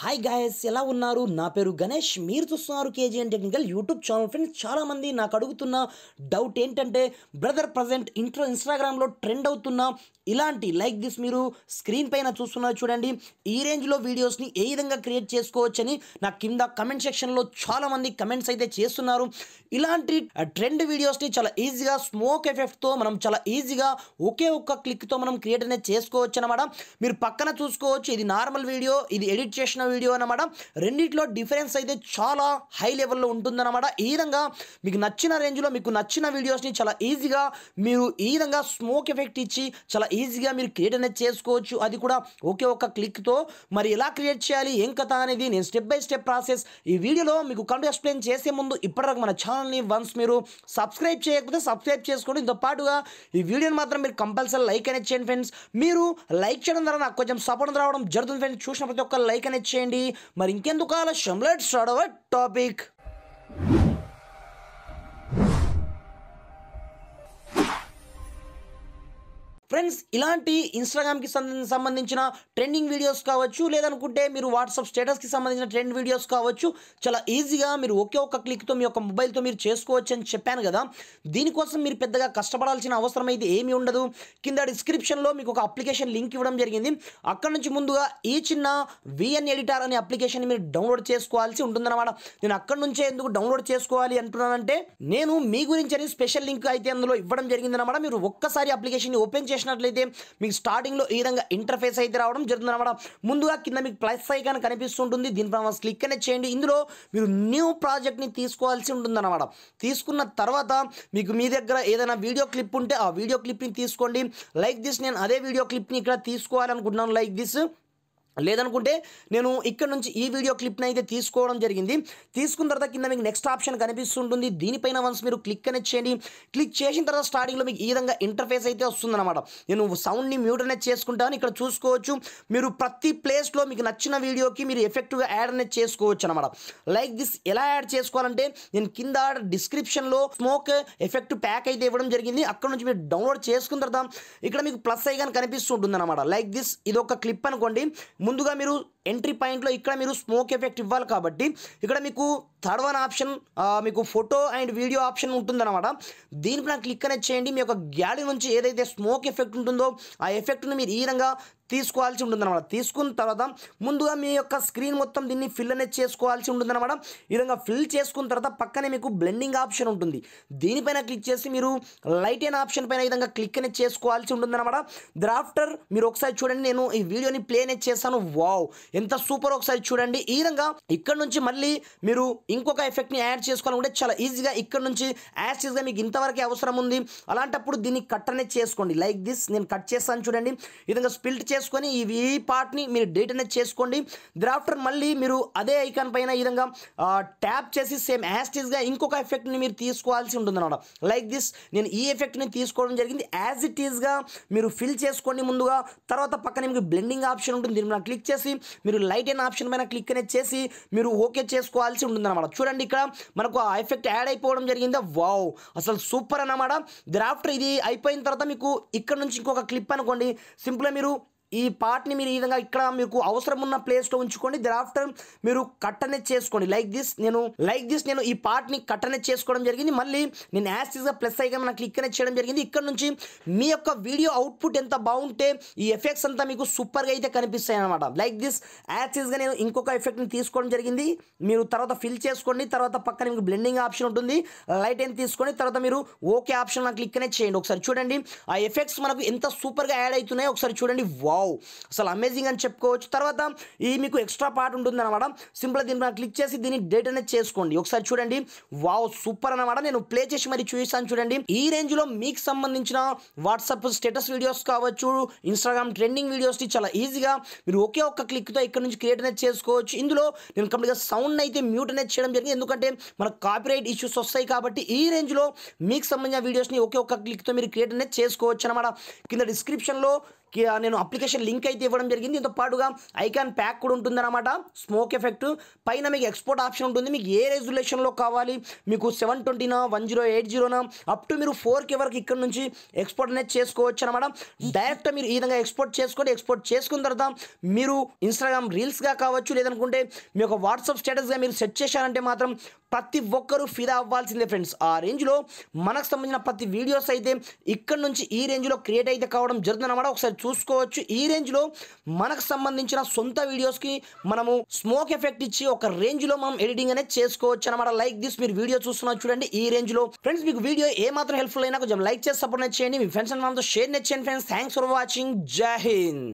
hi guys ఎలా ఉన్నారు నా పేరు గణేష్ మీరు చూస్తున్నారు KGN technical YouTube channel friends చాలామంది నాకు అడుగుతున్న డౌట్ ఏంటంటే బ్రదర్ ప్రజెంట్ ఇంట్లో ఇన్స్టాగ్రామ్లో ట్రెండ్ అవుతున్న ఇలాంటి లైక్ దిస్ మీరు స్క్రీన్ పైన చూస్తున్నారు చూడండి ఈ రేంజ్లో వీడియోస్ని ఏ విధంగా క్రియేట్ చేసుకోవచ్చని నా కింద కమెంట్ సెక్షన్లో చాలామంది కమెంట్స్ అయితే చేస్తున్నారు ఇలాంటి ట్రెండ్ వీడియోస్ని చాలా ఈజీగా స్మోక్ ఎఫెక్ట్తో మనం చాలా ఈజీగా ఒకే ఒక్క క్లిక్తో మనం క్రియేట్ అనేది చేసుకోవచ్చు అనమాట మీరు పక్కన చూసుకోవచ్చు ఇది నార్మల్ వీడియో ఇది ఎడిట్ చేసిన వీడియో అనమాట రెండిట్లో డిఫరెన్స్ అయితే చాలా హై లెవెల్లో ఉంటుందన్నమాట ఈ విధంగా మీకు నచ్చిన రేంజ్లో మీకు నచ్చిన వీడియోస్ని చాలా ఈజీగా మీరు ఈ విధంగా స్మోక్ ఎఫెక్ట్ ఇచ్చి చాలా ఈజీగా మీరు క్రియేట్ అనేది చేసుకోవచ్చు అది కూడా ఒకే ఒక క్లిక్తో మరి ఎలా క్రియేట్ చేయాలి ఏం కథ అనేది నేను స్టెప్ బై స్టెప్ ప్రాసెస్ ఈ వీడియోలో మీకు కంటూ ఎక్స్ప్లెయిన్ చేసే ముందు ఇప్పటివరకు మన ఛానల్ని వన్స్ మీరు సబ్స్క్రైబ్ చేయకపోతే సబ్స్క్రైబ్ చేసుకోండి ఇంతో పాటుగా ఈ వీడియోని మాత్రం మీరు కంపల్సరీ లైక్ అనేది చేయండి ఫ్రెండ్స్ మీరు లైక్ చేయడం ద్వారా నాకు కొంచెం సపోర్ట్ రావడం జరుగుతుంది ఫ్రెండ్స్ చూసిన ప్రతి ఒక్క లైక్ అనేది చేయండి మరి ఇంకెందుకు ఆలస్యం లెట్స్ టాపిక్ ఫ్రెండ్స్ ఇలాంటి ఇన్స్టాగ్రామ్కి సంబంధించిన ట్రెండింగ్ వీడియోస్ కావచ్చు లేదనుకుంటే మీరు వాట్సాప్ స్టేటస్కి సంబంధించిన ట్రెండ్ వీడియోస్ కావచ్చు చాలా ఈజీగా మీరు ఒకే ఒక క్లిక్తో మీ యొక్క మొబైల్తో మీరు చేసుకోవచ్చు అని చెప్పాను కదా దీనికోసం మీరు పెద్దగా కష్టపడాల్సిన అవసరం అయితే ఏమీ ఉండదు కింద డిస్క్రిప్షన్లో మీకు ఒక అప్లికేషన్ లింక్ ఇవ్వడం జరిగింది అక్కడ నుంచి ముందుగా ఈ చిన్న విఎన్ ఎడిటర్ అనే అప్లికేషన్ మీరు డౌన్లోడ్ చేసుకోవాల్సి ఉంటుందన్నమాట నేను అక్కడ నుంచే ఎందుకు డౌన్లోడ్ చేసుకోవాలి అంటున్నానంటే నేను మీ గురించి అని స్పెషల్ లింక్ అయితే అందులో ఇవ్వడం జరిగిందన్నమాట మీరు ఒక్కసారి అప్లికేషన్ ఓపెన్ చేసి చేసినట్లయితే మీకు స్టార్టింగ్లో ఈ విధంగా ఇంటర్ఫేస్ అయితే రావడం జరుగుతుంది అనమాట ముందుగా కింద మీకు ప్లస్ ఐకాన్ కనిపిస్తుంటుంది దీనిపై క్లిక్ అనేది చేయండి ఇందులో మీరు న్యూ ప్రాజెక్ట్ని తీసుకోవాల్సి ఉంటుంది అనమాట తీసుకున్న తర్వాత మీకు మీ దగ్గర ఏదైనా వీడియో క్లిప్ ఉంటే ఆ వీడియో క్లిప్ని తీసుకోండి లైక్ దిస్ నేను అదే వీడియో క్లిప్ని ఇక్కడ తీసుకోవాలనుకుంటున్నాను లైక్ దిస్ లేదనుకుంటే నేను ఇక్కడ నుంచి ఈ వీడియో క్లిప్ని అయితే తీసుకోవడం జరిగింది తీసుకున్న తర్వాత కింద మీకు నెక్స్ట్ ఆప్షన్ కనిపిస్తుంటుంది దీనిపైన వన్స్ మీరు క్లిక్ అనేది చేయండి క్లిక్ చేసిన తర్వాత స్టార్టింగ్లో మీకు ఈ విధంగా ఇంటర్ఫేస్ అయితే వస్తుందన్నమాట నేను సౌండ్ని మ్యూట్ అనేది చేసుకుంటాను ఇక్కడ చూసుకోవచ్చు మీరు ప్రతి ప్లేస్లో మీకు నచ్చిన వీడియోకి మీరు ఎఫెక్టివ్గా యాడ్ అనేది చేసుకోవచ్చు అనమాట లైక్ దిస్ ఎలా యాడ్ చేసుకోవాలంటే నేను కింద డిస్క్రిప్షన్లో స్మోక్ ఎఫెక్ట్ ప్యాక్ అయితే ఇవ్వడం జరిగింది అక్కడ నుంచి మీరు డౌన్లోడ్ చేసుకున్న తర్వాత ఇక్కడ మీకు ప్లస్ ఐకాన్ కనిపిస్తుంటుంది అనమాట లైక్ దిస్ ఇది ఒక క్లిప్ అనుకోండి ముందుగా మీరు ఎంట్రీ పాయింట్లో ఇక్కడ మీరు స్మోక్ ఎఫెక్ట్ ఇవ్వాలి కాబట్టి ఇక్కడ మీకు థర్డ్ వన్ ఆప్షన్ మీకు ఫోటో అండ్ వీడియో ఆప్షన్ ఉంటుందన్నమాట దీనిపైన క్లిక్ అనేది చేయండి మీ యొక్క గ్యాలరీ నుంచి ఏదైతే స్మోక్ ఎఫెక్ట్ ఉంటుందో ఆ ఎఫెక్ట్ను మీరు ఈ విధంగా తీసుకోవాల్సి ఉంటుందన్నమాట తీసుకున్న తర్వాత ముందుగా మీ యొక్క స్క్రీన్ మొత్తం దీన్ని ఫిల్ అనేది చేసుకోవాల్సి ఉంటుందన్నమాట ఈ విధంగా ఫిల్ చేసుకున్న తర్వాత పక్కనే మీకు బ్లెండింగ్ ఆప్షన్ ఉంటుంది దీనిపైన క్లిక్ చేసి మీరు లైట్ అయిన ఆప్షన్ పైన విధంగా క్లిక్ అనేది చేసుకోవాల్సి ఉంటుందన్నమాట ద్రాఫ్టర్ మీరు ఒకసారి చూడండి నేను ఈ వీడియోని ప్లే అనేది చేస్తాను వావ్ ఎంత సూపర్ ఒకసారి చూడండి ఈ విధంగా ఇక్కడ నుంచి మళ్ళీ మీరు ఇంకొక ఎఫెక్ట్ని యాడ్ చేసుకోవాలంటే చాలా ఈజీగా ఇక్కడ నుంచి యాడ్ చేసి మీకు ఇంతవరకే అవసరం ఉంది అలాంటప్పుడు దీన్ని కట్ అనేది చేసుకోండి లైక్ దిస్ నేను కట్ చేస్తాను చూడండి ఈ విధంగా స్పిల్ట్ చేసుకొని ఈ పార్ట్ని మీరు డేట్ అనేది చేసుకోండి ద్రాఫ్టర్ మళ్ళీ మీరు అదే ఐకాన్ పైన ఈ విధంగా ట్యాప్ చేసి సేమ్ యాస్టీస్గా ఇంకొక ఎఫెక్ట్ని మీరు తీసుకోవాల్సి ఉంటుంది అనమాట లైక్ దిస్ నేను ఈ ఎఫెక్ట్ని తీసుకోవడం జరిగింది యాజ్ ఇట్ ఈస్గా మీరు ఫిల్ చేసుకోండి ముందుగా తర్వాత పక్కన మీకు బ్లెండింగ్ ఆప్షన్ ఉంటుంది దీని క్లిక్ చేసి మీరు లైట్ అయిన ఆప్షన్ పైన క్లిక్ అనేది చేసి మీరు ఓకే చేసుకోవాల్సి ఉంటుంది అనమాట చూడండి ఇక్కడ మనకు ఆ ఎఫెక్ట్ యాడ్ అయిపోవడం జరిగిందా వావ్ అసలు సూపర్ అన్నమాట ద్రాఫ్టర్ ఇది అయిపోయిన తర్వాత మీకు ఇక్కడ నుంచి ఇంకొక క్లిప్ అనుకోండి సింపుల్గా మీరు ఈ పార్ట్ని మీరు ఈ విధంగా ఇక్కడ మీకు అవసరం ఉన్న ప్లేస్లో ఉంచుకోండి దర్ ఆఫ్టర్ మీరు కట్టనే చేసుకోండి లైక్ దిస్ నేను లైక్ దిస్ నేను ఈ పార్ట్ని కట్టనే చేసుకోవడం జరిగింది మళ్ళీ నేను గా ప్లస్ అయ్యి క్లిక్ అనేది చేయడం జరిగింది ఇక్కడ నుంచి మీ యొక్క వీడియో అవుట్పుట్ ఎంత బాగుంటే ఈ ఎఫెక్ట్స్ అంతా మీకు సూపర్గా అయితే కనిపిస్తాయి అనమాట లైక్ దిస్ గా నేను ఇంకొక ఎఫెక్ట్ని తీసుకోవడం జరిగింది మీరు తర్వాత ఫిల్ చేసుకోండి తర్వాత పక్కన మీకు బ్లెండింగ్ ఆప్షన్ ఉంటుంది లైట్ అని తీసుకొని తర్వాత మీరు ఓకే ఆప్షన్ నాకు క్లిక్ అనేది చేయండి ఒకసారి చూడండి ఆ ఎఫెక్ట్స్ మనకు ఎంత సూపర్గా యాడ్ అవుతున్నాయో ఒకసారి చూడండి వా వావ్ అసలు అమేజింగ్ అని చెప్పుకోవచ్చు తర్వాత ఈ మీకు ఎక్స్ట్రా పార్ట్ ఉంటుంది అనమాట సింపుల్ దీని క్లిక్ చేసి దీన్ని డేట్ అనేది చేసుకోండి ఒకసారి చూడండి వావ్ సూపర్ అనమాట నేను ప్లే చేసి మరి చూపిస్తాను చూడండి ఈ రేంజ్ లో మీకు సంబంధించిన వాట్సాప్ స్టేటస్ వీడియోస్ కావచ్చు ఇన్స్టాగ్రామ్ ట్రెండింగ్ వీడియోస్ ని చాలా ఈజీగా మీరు ఒకే ఒక్క క్లిక్తో ఇక్కడ నుంచి క్రియేట్ అనేది చేసుకోవచ్చు ఇందులో నేను గా సౌండ్ అయితే మ్యూట్ అనేది చేయడం జరిగింది ఎందుకంటే మన కాపీరైట్ ఇష్యూస్ వస్తాయి కాబట్టి ఈ రేంజ్లో మీకు సంబంధించిన వీడియోస్ని ఒకే ఒక్క క్లిక్తో మీరు క్రియేట్ అనేది చేసుకోవచ్చు అనమాట కింద డిస్క్రిప్షన్లో నేను అప్లికేషన్ లింక్ అయితే ఇవ్వడం జరిగింది దీంతో పాటుగా ఐకాన్ ప్యాక్ కూడా ఉంటుందన్నమాట స్మోక్ ఎఫెక్ట్ పైన మీకు ఎక్స్పోర్ట్ ఆప్షన్ ఉంటుంది మీకు ఏ రెజ్యులేషన్లో కావాలి మీకు సెవెన్ ట్వంటీనా వన్ జీరో ఎయిట్ జీరోనా అప్ టు మీరు ఫోర్ కే వరకు ఇక్కడ నుంచి ఎక్స్పోర్ట్ అనేది చేసుకోవచ్చు అనమాట డైరెక్ట్ మీరు ఈ విధంగా ఎక్స్పోర్ట్ చేసుకోండి ఎక్స్పోర్ట్ చేసుకున్న తర్వాత మీరు ఇన్స్టాగ్రామ్ రీల్స్గా కావచ్చు లేదనుకుంటే మీ యొక్క వాట్సాప్ స్టేటస్గా మీరు సెట్ చేశారంటే మాత్రం ప్రతి ఒక్కరూ ఫిదా అవ్వాల్సిందే ఫ్రెండ్స్ ఆ రేంజ్లో మనకు సంబంధించిన ప్రతి వీడియోస్ అయితే ఇక్కడ నుంచి ఈ రేంజ్లో క్రియేట్ అయితే కావడం జరుగుతుందన్నమాట ఒకసారి చూసుకోవచ్చు ఈ రేంజ్లో మనకు సంబంధించిన సొంత వీడియోస్కి మనము స్మోక్ ఎఫెక్ట్ ఇచ్చి ఒక రేంజ్లో మనం ఎడిటింగ్ అనేది చేసుకోవచ్చు అనమాట లైక్ దిస్ మీరు వీడియో చూస్తున్నారు చూడండి ఈ రేంజ్లో ఫ్రెండ్స్ మీకు వీడియో ఏ మాత్రం హెల్ప్ఫుల్ అయినా కొంచెం లైక్ చేసి సపోర్ట్ నచ్చేయండి మీ ఫ్రెండ్స్ అండ్ మనతో షేర్ నచ్చేయండి friends thanks for watching Jai Hind